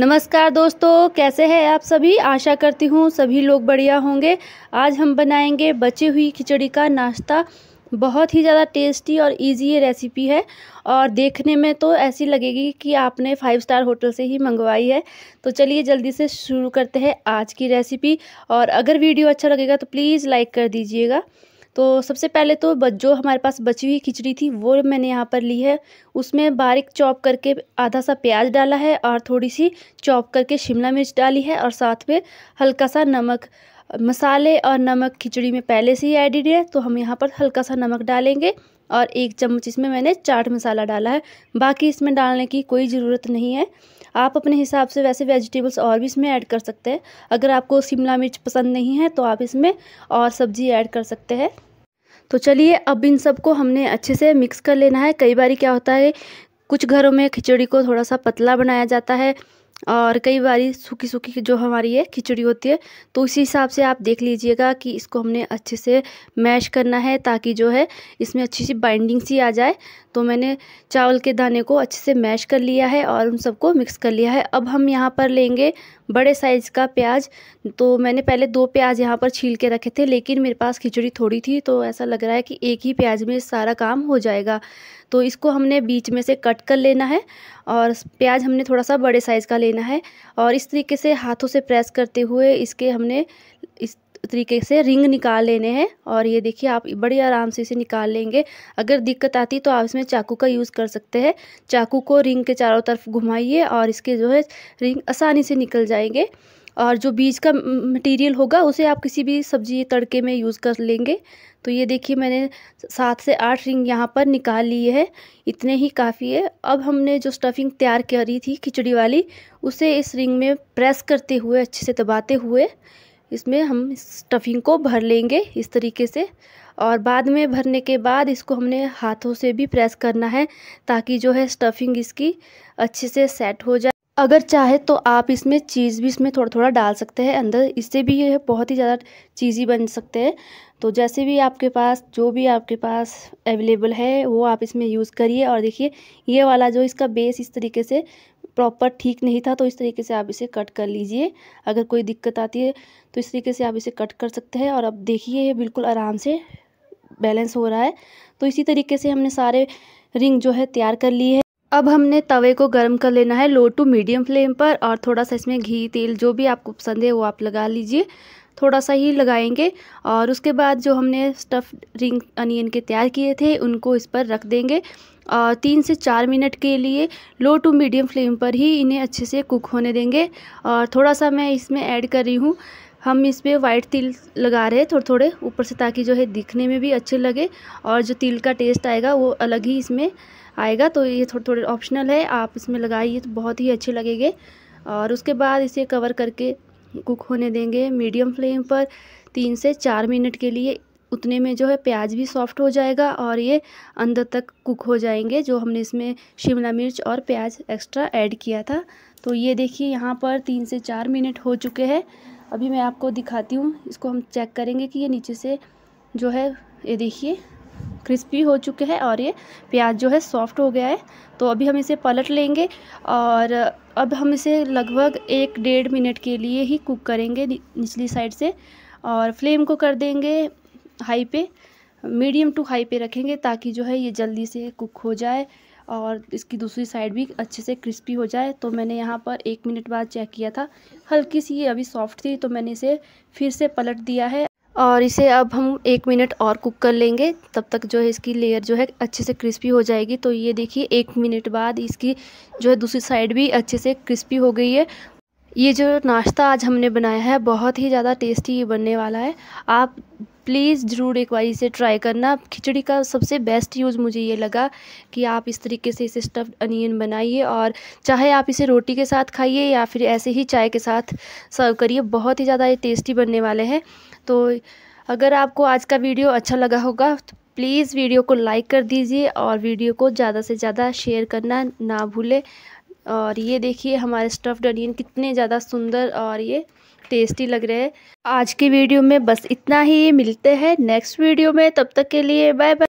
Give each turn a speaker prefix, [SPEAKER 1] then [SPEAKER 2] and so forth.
[SPEAKER 1] नमस्कार दोस्तों कैसे हैं आप सभी आशा करती हूँ सभी लोग बढ़िया होंगे आज हम बनाएंगे बची हुई खिचड़ी का नाश्ता बहुत ही ज़्यादा टेस्टी और इजी ये रेसिपी है और देखने में तो ऐसी लगेगी कि आपने फाइव स्टार होटल से ही मंगवाई है तो चलिए जल्दी से शुरू करते हैं आज की रेसिपी और अगर वीडियो अच्छा लगेगा तो प्लीज़ लाइक कर दीजिएगा तो सबसे पहले तो जो हमारे पास बची हुई खिचड़ी थी वो मैंने यहाँ पर ली है उसमें बारीक चॉप करके आधा सा प्याज डाला है और थोड़ी सी चॉप करके शिमला मिर्च डाली है और साथ में हल्का सा नमक मसाले और नमक खिचड़ी में पहले से ही एडिड है तो हम यहाँ पर हल्का सा नमक डालेंगे और एक चम्मच इसमें मैंने चाट मसाला डाला है बाकी इसमें डालने की कोई ज़रूरत नहीं है आप अपने हिसाब से वैसे वेजिटेबल्स और भी इसमें ऐड कर सकते हैं अगर आपको शिमला मिर्च पसंद नहीं है तो आप इसमें और सब्ज़ी ऐड कर सकते हैं तो चलिए अब इन सब को हमने अच्छे से मिक्स कर लेना है कई बार क्या होता है कुछ घरों में खिचड़ी को थोड़ा सा पतला बनाया जाता है और कई बारी सूखी सूखी जो हमारी ये खिचड़ी होती है तो उसी हिसाब से आप देख लीजिएगा कि इसको हमने अच्छे से मैश करना है ताकि जो है इसमें अच्छी सी बाइंडिंग सी आ जाए तो मैंने चावल के दाने को अच्छे से मैश कर लिया है और उन सबको मिक्स कर लिया है अब हम यहाँ पर लेंगे बड़े साइज़ का प्याज तो मैंने पहले दो प्याज यहाँ पर छील के रखे थे लेकिन मेरे पास खिचड़ी थोड़ी थी तो ऐसा लग रहा है कि एक ही प्याज में सारा काम हो जाएगा तो इसको हमने बीच में से कट कर लेना है और प्याज हमने थोड़ा सा बड़े साइज़ का ले लेना है और इस तरीके से हाथों से प्रेस करते हुए इसके हमने इस तरीके से रिंग निकाल लेने हैं और ये देखिए आप बड़े आराम से इसे निकाल लेंगे अगर दिक्कत आती तो आप इसमें चाकू का यूज़ कर सकते हैं चाकू को रिंग के चारों तरफ घुमाइए और इसके जो है रिंग आसानी से निकल जाएंगे और जो बीज का मटेरियल होगा उसे आप किसी भी सब्जी तड़के में यूज़ कर लेंगे तो ये देखिए मैंने सात से आठ रिंग यहाँ पर निकाल लिए है इतने ही काफ़ी है अब हमने जो स्टफिंग तैयार करी थी खिचड़ी वाली उसे इस रिंग में प्रेस करते हुए अच्छे से दबाते हुए इसमें हम स्टफिंग को भर लेंगे इस तरीके से और बाद में भरने के बाद इसको हमने हाथों से भी प्रेस करना है ताकि जो है स्टफिंग इसकी अच्छे से सेट हो जाए अगर चाहे तो आप इसमें चीज़ भी इसमें थोड़ा थोड़ा डाल सकते हैं अंदर इससे भी ये बहुत ही ज़्यादा चीज़ी बन सकते हैं तो जैसे भी आपके पास जो भी आपके पास अवेलेबल है वो आप इसमें यूज़ करिए और देखिए ये वाला जो इसका बेस इस तरीके से प्रॉपर ठीक नहीं था तो इस तरीके से आप इसे कट कर लीजिए अगर कोई दिक्कत आती है तो इस तरीके से आप इसे कट कर सकते हैं और अब देखिए ये बिल्कुल आराम से बैलेंस हो रहा है तो इसी तरीके से हमने सारे रिंग जो है तैयार कर ली है अब हमने तवे को गर्म कर लेना है लो टू मीडियम फ्लेम पर और थोड़ा सा इसमें घी तेल जो भी आपको पसंद है वो आप लगा लीजिए थोड़ा सा ही लगाएंगे और उसके बाद जो हमने स्टफ़ रिंग अनियन के तैयार किए थे उनको इस पर रख देंगे और तीन से चार मिनट के लिए लो टू मीडियम फ्लेम पर ही इन्हें अच्छे से कुक होने देंगे और थोड़ा सा मैं इसमें ऐड कर रही हूँ हम इस पर वाइट तिल लगा रहे हैं थोड़े थोड़े ऊपर से ताकि जो है दिखने में भी अच्छे लगे और जो तिल का टेस्ट आएगा वो अलग ही इसमें आएगा तो ये थोड़े थोड़े ऑप्शनल है आप इसमें लगाइए तो बहुत ही अच्छे लगेंगे और उसके बाद इसे कवर करके कुक होने देंगे मीडियम फ्लेम पर तीन से चार मिनट के लिए उतने में जो है प्याज भी सॉफ्ट हो जाएगा और ये अंदर तक कुक हो जाएंगे जो हमने इसमें शिमला मिर्च और प्याज एक्स्ट्रा ऐड किया था तो ये देखिए यहाँ पर तीन से चार मिनट हो चुके हैं अभी मैं आपको दिखाती हूँ इसको हम चेक करेंगे कि ये नीचे से जो है ये देखिए क्रिस्पी हो चुके हैं और ये प्याज जो है सॉफ्ट हो गया है तो अभी हम इसे पलट लेंगे और अब हम इसे लगभग एक डेढ़ मिनट के लिए ही कुक करेंगे निचली साइड से और फ्लेम को कर देंगे हाई पे मीडियम टू हाई पे रखेंगे ताकि जो है ये जल्दी से कुक हो जाए और इसकी दूसरी साइड भी अच्छे से क्रिस्पी हो जाए तो मैंने यहाँ पर एक मिनट बाद चेक किया था हल्की सी ये अभी सॉफ्ट थी तो मैंने इसे फिर से पलट दिया है और इसे अब हम एक मिनट और कुक कर लेंगे तब तक जो है इसकी लेयर जो है अच्छे से क्रिस्पी हो जाएगी तो ये देखिए एक मिनट बाद इसकी जो है दूसरी साइड भी अच्छे से क्रिस्पी हो गई है ये जो नाश्ता आज हमने बनाया है बहुत ही ज़्यादा टेस्टी ये बनने वाला है आप प्लीज़ ज़रूर एक बार इसे ट्राई करना खिचड़ी का सबसे बेस्ट यूज़ मुझे ये लगा कि आप इस तरीके से इसे स्टफ्ड अनियन बनाइए और चाहे आप इसे रोटी के साथ खाइए या फिर ऐसे ही चाय के साथ सर्व करिए बहुत ही ज़्यादा ये टेस्टी बनने वाले हैं तो अगर आपको आज का वीडियो अच्छा लगा होगा तो प्लीज़ वीडियो को लाइक कर दीजिए और वीडियो को ज़्यादा से ज़्यादा शेयर करना ना भूलें और ये देखिए हमारे स्टफ्ड अनियन कितने ज़्यादा सुंदर और ये टेस्टी लग रहे हैं आज की वीडियो में बस इतना ही मिलते हैं नेक्स्ट वीडियो में तब तक के लिए बाय बाय